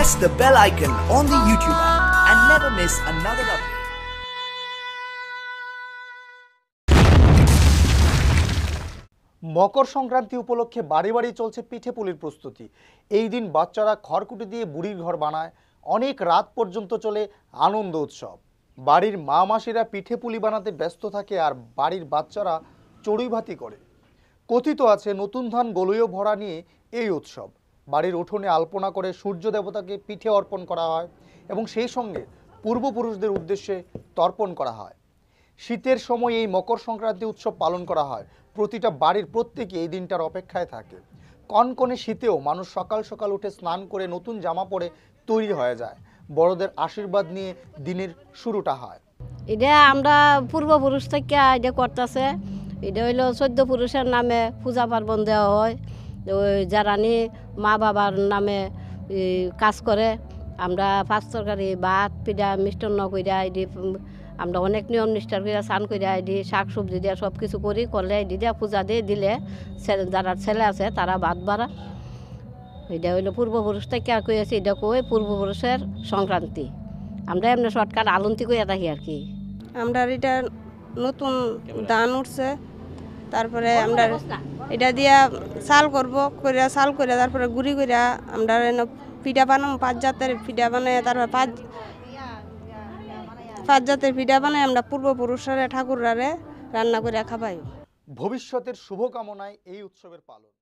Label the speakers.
Speaker 1: press the bell icon on the YouTube app and never miss another update. মকর সংক্রান্তি উপলক্ষে বাড়ি বাড়ি চলছে পিঠে পুলির প্রস্তুতি এই দিন বাচ্চারা খড়কুটি দিয়ে বুড়ির ঘর বানায় অনেক রাত পর্যন্ত চলে আনন্দ উৎসব বাড়ির মা মাসিরা পিঠে পুলি বানাতে ব্যস্ত থাকে আর বাড়ির বাচ্চারা চড়ুইভাতি করে কথিত আছে নতুন ধান গলুয় ভরা নিয়ে এই উৎসব বাড়ির উঠোনে আলপনা করে সূর্য দেবতাকে পিঠে অর্পণ করা হয় এবং সেই সঙ্গে পূর্বপুরুষদের উদ্দেশ্যে তর্পণ করা হয় শীতের সময় এই মকর সংক্রান্তি উৎসব পালন করা হয় প্রতিটা বাড়ির প্রত্যেকে এই দিনটার অপেক্ষায় থাকে কনকনে শীতেও মানুষ সকাল সকাল উঠে স্নান করে নতুন জামা পরে তৈরি হয়ে যায় বড়দের আশীর্বাদ নিয়ে দিনের শুরুটা হয়
Speaker 2: এটা আমরা পূর্বপুরুষ থেকে এটা করতেছে এটা হইলো চোদ্দ পুরুষের নামে পূজা পার্বণ দেওয়া হয় যারা নিয়ে মা বাবার নামে কাজ করে আমরা ফার্স তরকারি ভাত পিঠা মিষ্টান্ন কইরা এটি আমরা অনেক নিয়ম নিষ্ঠার কইরা স্নান কইরা এটি শাক সবজি দিয়া সব কিছু করি করলে এটি দিয়া পূজা দিয়ে দিলে যারা ছেলে আছে তারা ভাত বাড়া এটা হইলো পূর্বপুরুষ থেকে আর কই আছে এটা কই পূর্বপুরুষের সংক্রান্তি আমরা এমনি শর্টকাট আলন্তি করিয়া থাকি আর কি
Speaker 3: আমরা এটা নতুন দান উঠছে তারপরে আমরা এটা দিয়া চাল করব করিয়া চাল করিয়া তারপরে গুড়ি করিয়া আমরা পিঠা বানাম পাঁচ জাতের পিঠা বানাই তারপর পাঁচ পাঁচ জাতের পিঠা বানাই আমরা পূর্বপুরুষরা ঠাকুরারে রান্না করিয়া খাবাই ভবিষ্যতের
Speaker 1: শুভকামনায় এই উৎসবের পালন